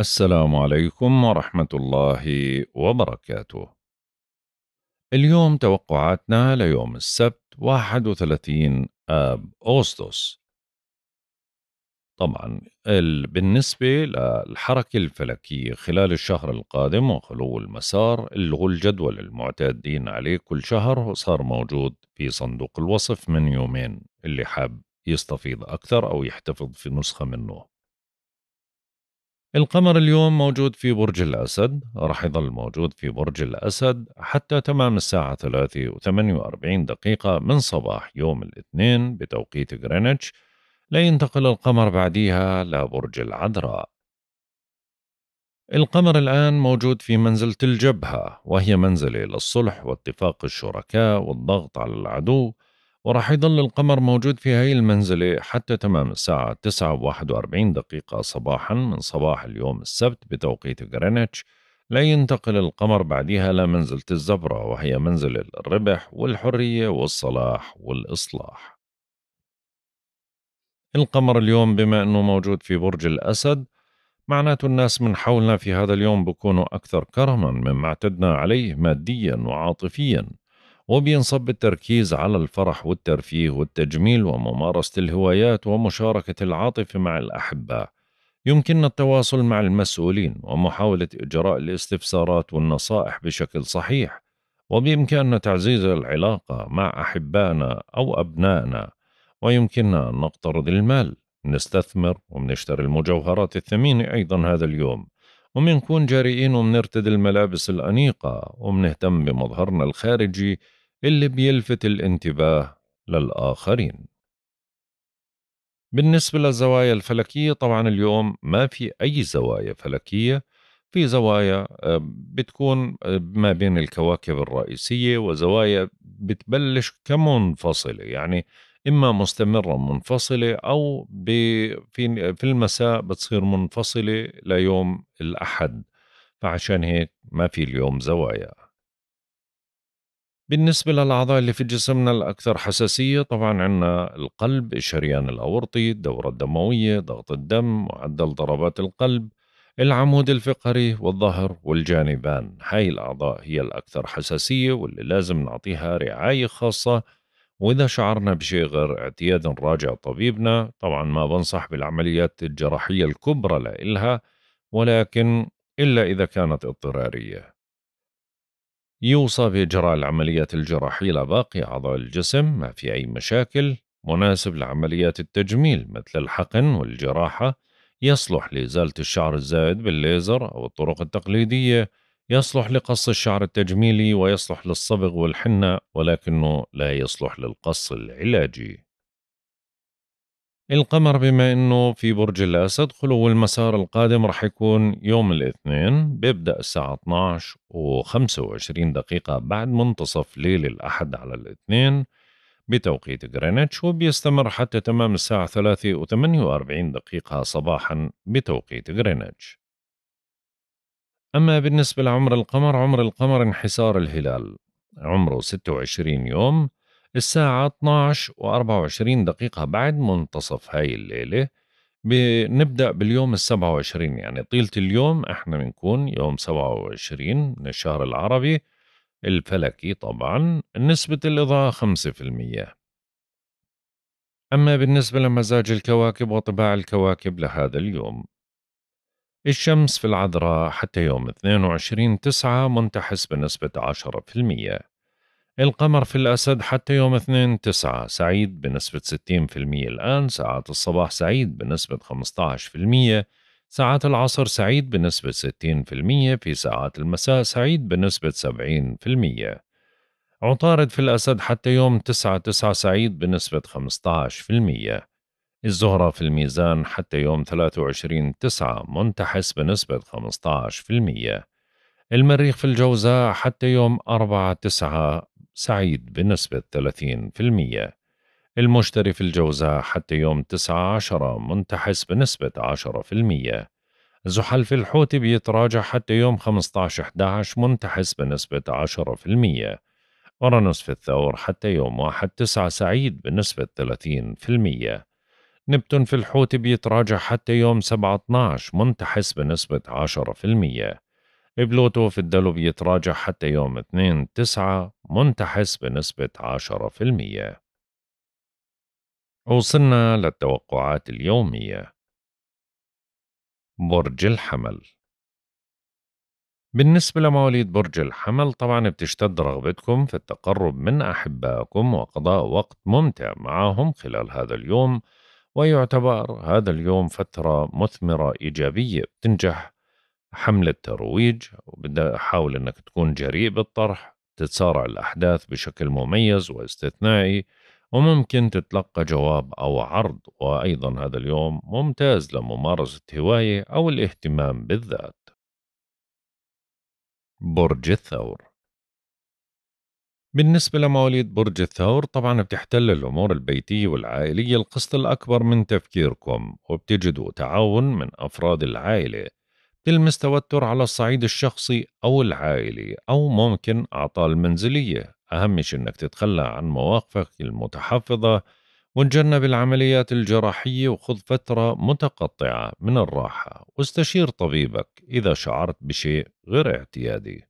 السلام عليكم ورحمة الله وبركاته. اليوم توقعاتنا ليوم السبت 31 آب أغسطس. طبعا بالنسبة للحركة الفلكية خلال الشهر القادم وخلو المسار الغوا الجدول المعتادين عليه كل شهر صار موجود في صندوق الوصف من يومين اللي حاب يستفيض أكثر أو يحتفظ في نسخة منه القمر اليوم موجود في برج الأسد راح يظل موجود في برج الأسد حتى تمام الساعة 3 و48 دقيقة من صباح يوم الاثنين بتوقيت غرينتش لا ينتقل القمر بعديها لبرج العذراء القمر الآن موجود في منزلة الجبهة وهي منزلة للصلح واتفاق الشركاء والضغط على العدو وراح يضل القمر موجود في هاي المنزلة حتى تمام الساعة 9 وواحد 41 دقيقة صباحا من صباح اليوم السبت بتوقيت غرينتش لا ينتقل القمر بعدها لمنزلة الزبرة وهي منزلة الربح والحرية والصلاح والإصلاح القمر اليوم بما أنه موجود في برج الأسد معناته الناس من حولنا في هذا اليوم بكونوا أكثر كرما مما اعتدنا عليه ماديا وعاطفيا وبينصب التركيز على الفرح والترفيه والتجميل وممارسة الهوايات ومشاركة العاطفة مع الأحباء يمكننا التواصل مع المسؤولين ومحاولة إجراء الاستفسارات والنصائح بشكل صحيح وبإمكاننا تعزيز العلاقة مع أحبائنا أو أبنائنا ويمكننا أن نقترض المال نستثمر ومنشتري المجوهرات الثمينة أيضا هذا اليوم ومنكون جريئين ومنرتدي الملابس الأنيقة ومنهتم بمظهرنا الخارجي اللي بيلفت الانتباه للآخرين بالنسبة للزوايا الفلكية طبعا اليوم ما في أي زوايا فلكية في زوايا آه، بتكون آه، ما بين الكواكب الرئيسية وزوايا بتبلش كمنفصلة يعني إما مستمرة منفصلة أو في المساء بتصير منفصلة ليوم الأحد فعشان هيك ما في اليوم زوايا بالنسبة للأعضاء اللي في جسمنا الأكثر حساسية طبعا عندنا القلب الشريان الأورطي الدورة الدموية ضغط الدم معدل ضربات القلب العمود الفقري والظهر والجانبان هاي الأعضاء هي الأكثر حساسية واللي لازم نعطيها رعاية خاصة وإذا شعرنا بشيء غير اعتياد نراجع طبيبنا طبعا ما بنصح بالعمليات الجراحية الكبرى لإلها ولكن إلا إذا كانت اضطرارية يوصى بإجراء العمليات الجراحية لباقي أعضاء الجسم ما في أي مشاكل مناسب لعمليات التجميل مثل الحقن والجراحة يصلح لإزالة الشعر الزائد بالليزر أو الطرق التقليدية يصلح لقص الشعر التجميلي ويصلح للصبغ والحنة ولكنه لا يصلح للقص العلاجي القمر بما انه في برج الاسد خلو المسار القادم رح يكون يوم الاثنين بيبدا الساعه 12 و25 دقيقه بعد منتصف ليل الاحد على الاثنين بتوقيت غرينتش وبيستمر حتى تمام الساعة 3 و 48 دقيقة صباحا بتوقيت غرينتش أما بالنسبة لعمر القمر عمر القمر انحسار الهلال عمره 26 يوم الساعة 12 و24 دقيقة بعد منتصف هاي الليلة بنبدأ باليوم السبعة وعشرين يعني طيلة اليوم احنا بنكون يوم سبعة وعشرين من الشهر العربي الفلكي طبعا نسبة الإضاءة خمسة في المية أما بالنسبة لمزاج الكواكب وطباع الكواكب لهذا اليوم الشمس في العذراء حتى يوم 22 تسعة منتحس بنسبة عشرة في المية القمر في الأسد حتى يوم 2 9 سعيد بنسبة 60% الآن ساعات الصباح سعيد بنسبة 15% ساعات العصر سعيد بنسبة 60% في ساعات المساء سعيد بنسبة 70% عطارد في الأسد حتى يوم 9 9 سعيد بنسبة 15% الزهرة في الميزان حتى يوم 23 9 منتحس بنسبة 15% المريخ في الجوزاء حتى يوم 4 9 سعيد بنسبة 30% المشتري في الجوزاء حتى يوم 19 منتحس بنسبة 10% زحل في الحوت بيتراجع حتى يوم 15/11 منتحس بنسبة 10% أورانوس في الثور حتى يوم واحد تسعة سعيد بنسبة 30% نبتون في الحوت بيتراجع حتى يوم 7/12 منتحس بنسبة 10% بلوتو في الدلو بيتراجع حتى يوم 2 تسعة منتحس بنسبة 10% وصلنا للتوقعات اليومية برج الحمل بالنسبة لمواليد برج الحمل طبعا بتشتد رغبتكم في التقرب من أحبائكم وقضاء وقت ممتع معهم خلال هذا اليوم ويعتبر هذا اليوم فترة مثمرة إيجابية بتنجح حملة ترويج وبدها حاول أنك تكون جريء بالطرح تتسارع الأحداث بشكل مميز واستثنائي وممكن تتلقى جواب أو عرض وأيضا هذا اليوم ممتاز لممارسة هواية أو الاهتمام بالذات برج الثور بالنسبة لمواليد برج الثور طبعا بتحتل الأمور البيتية والعائلية القسط الأكبر من تفكيركم وبتجدوا تعاون من أفراد العائلة تلمس توتر على الصعيد الشخصي أو العائلي أو ممكن أعطال منزلية أهم شيء أنك تتخلى عن مواقفك المتحفظة وتجنب العمليات الجراحية وخذ فترة متقطعة من الراحة واستشير طبيبك إذا شعرت بشيء غير اعتيادي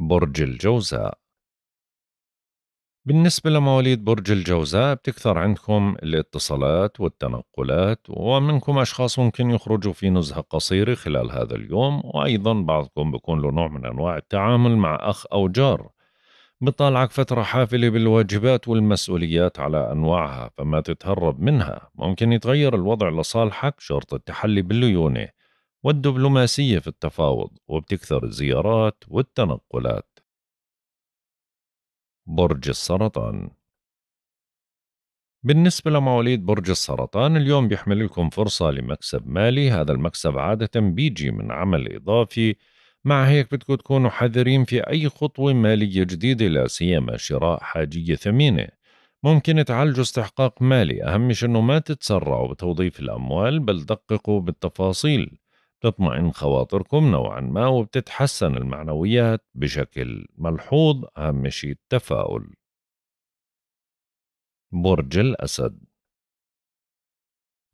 برج الجوزاء بالنسبة لمواليد برج الجوزاء بتكثر عندكم الاتصالات والتنقلات ومنكم أشخاص ممكن يخرجوا في نزهة قصيرة خلال هذا اليوم وأيضا بعضكم بيكون له نوع من أنواع التعامل مع أخ أو جار بطالعك فترة حافلة بالواجبات والمسؤوليات على أنواعها فما تتهرب منها ممكن يتغير الوضع لصالحك شرط التحلي بالليونة والدبلوماسية في التفاوض وبتكثر الزيارات والتنقلات برج السرطان بالنسبة لمواليد برج السرطان اليوم بيحمل لكم فرصة لمكسب مالي هذا المكسب عادة بيجي من عمل إضافي مع هيك بدكم تكونوا حذرين في أي خطوة مالية جديدة لا سيما شراء حاجية ثمينة ممكن تعالجوا استحقاق مالي أهم شيء أنه ما تتسرعوا بتوظيف الأموال بل دققوا بالتفاصيل بتطمئن خواطركم نوعا ما وبتتحسن المعنويات بشكل ملحوظ أهم شيء التفاؤل برج الأسد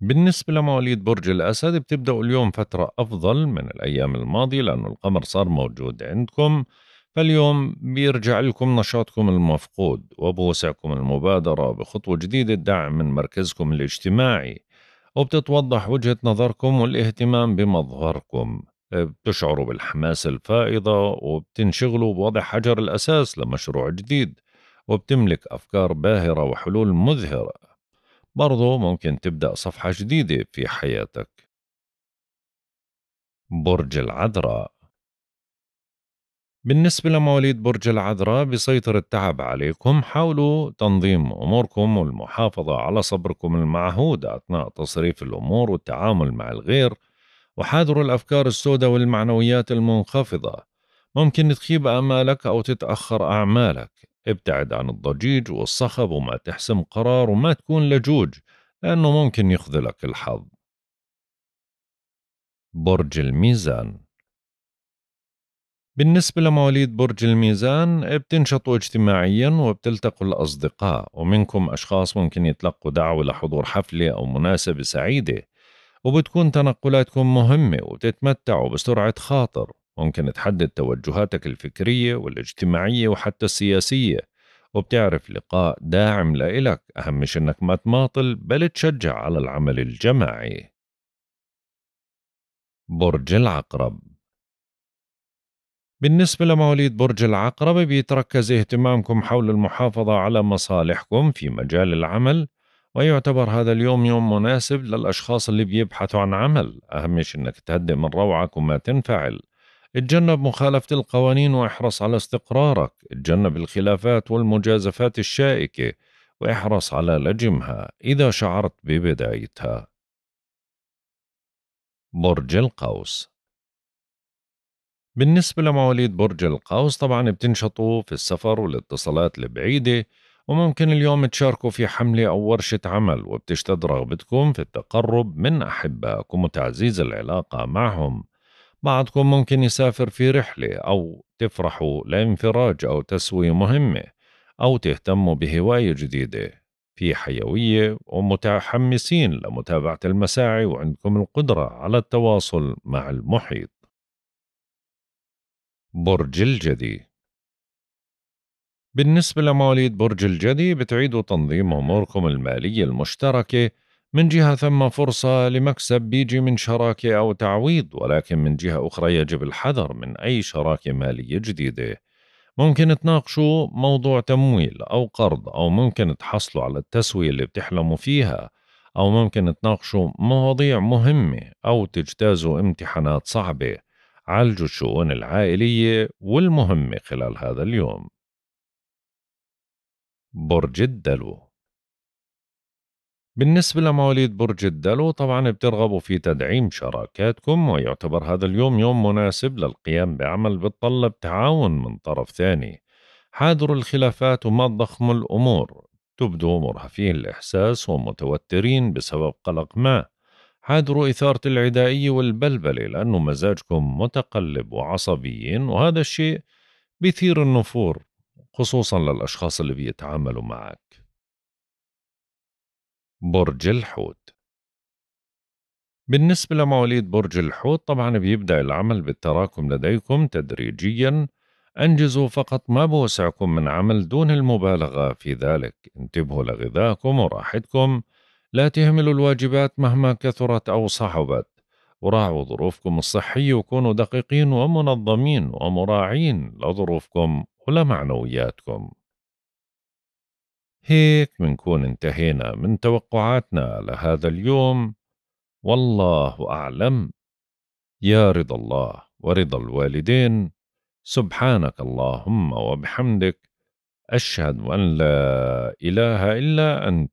بالنسبة لمواليد برج الأسد بتبدأوا اليوم فترة أفضل من الأيام الماضية لأنه القمر صار موجود عندكم فاليوم بيرجع لكم نشاطكم المفقود وبوسعكم المبادرة بخطوة جديدة الدعم من مركزكم الاجتماعي وبتتوضح وجهة نظركم والاهتمام بمظهركم آه، بتشعروا بالحماس الفائضة وبتنشغلوا بوضع حجر الأساس لمشروع جديد وبتملك أفكار باهرة وحلول مذهرة برضو ممكن تبدأ صفحة جديدة في حياتك برج العذراء بالنسبة لمواليد برج العذراء بيسيطر التعب عليكم حاولوا تنظيم أموركم والمحافظة على صبركم المعهود أثناء تصريف الأمور والتعامل مع الغير وحاذروا الأفكار السوداء والمعنويات المنخفضة ممكن تخيب آمالك أو تتأخر أعمالك ابتعد عن الضجيج والصخب وما تحسم قرار وما تكون لجوج لأنه ممكن يخذلك الحظ برج الميزان بالنسبة لمواليد برج الميزان بتنشطوا اجتماعيا وبتلتقوا الأصدقاء ومنكم أشخاص ممكن يتلقوا دعوة لحضور حفلة أو مناسبة سعيدة وبتكون تنقلاتكم مهمة وبتتمتعوا بسرعة خاطر ممكن تحدد توجهاتك الفكرية والاجتماعية وحتى السياسية وبتعرف لقاء داعم لإلك أهم شي إنك ما تماطل بل تشجع على العمل الجماعي برج العقرب بالنسبة لمواليد برج العقرب بيتركز اهتمامكم حول المحافظة على مصالحكم في مجال العمل ويعتبر هذا اليوم يوم مناسب للأشخاص اللي بيبحثوا عن عمل أهم شيء أنك تهدئ من روعك وما تنفعل اتجنب مخالفة القوانين واحرص على استقرارك اتجنب الخلافات والمجازفات الشائكة واحرص على لجمها إذا شعرت ببدايتها برج القوس بالنسبة لمواليد برج القوس طبعا بتنشطوا في السفر والاتصالات البعيدة وممكن اليوم تشاركوا في حملة أو ورشة عمل وبتشتد رغبتكم في التقرب من أحبائكم وتعزيز العلاقة معهم بعضكم ممكن يسافر في رحلة أو تفرحوا لانفراج أو تسوية مهمة أو تهتموا بهواية جديدة في حيوية ومتحمسين لمتابعة المساعي وعندكم القدرة على التواصل مع المحيط برج الجدي بالنسبة لمواليد برج الجدي بتعيدوا تنظيم أموركم المالية المشتركة من جهة ثم فرصة لمكسب بيجي من شراكة أو تعويض ولكن من جهة أخرى يجب الحذر من أي شراكة مالية جديدة ممكن تناقشوا موضوع تمويل أو قرض أو ممكن تحصلوا على التسوية اللي بتحلموا فيها أو ممكن تناقشوا مواضيع مهمة أو تجتازوا امتحانات صعبة عالجوا الشؤون العائلية والمهمة خلال هذا اليوم برج الدلو بالنسبة لمواليد برج الدلو طبعا بترغبوا في تدعيم شراكاتكم ويعتبر هذا اليوم يوم مناسب للقيام بعمل بتطلب تعاون من طرف ثاني حاذروا الخلافات وما تضخموا الأمور تبدو مرهفين الإحساس ومتوترين بسبب قلق ما حاذروا إثارة العدائية والبلبلة لأنه مزاجكم متقلب وعصبيين وهذا الشيء بيثير النفور خصوصا للأشخاص اللي بيتعاملوا معك برج الحوت بالنسبة لمواليد برج الحوت طبعا بيبدأ العمل بالتراكم لديكم تدريجيا أنجزوا فقط ما بوسعكم من عمل دون المبالغة في ذلك انتبهوا لغذائكم وراحتكم لا تهملوا الواجبات مهما كثرت أو صعبت وراعوا ظروفكم الصحية وكونوا دقيقين ومنظمين ومراعين لظروفكم ولمعنوياتكم هيك منكون انتهينا من توقعاتنا لهذا اليوم والله أعلم يا رضا الله ورضا الوالدين سبحانك اللهم وبحمدك أشهد أن لا إله إلا أنت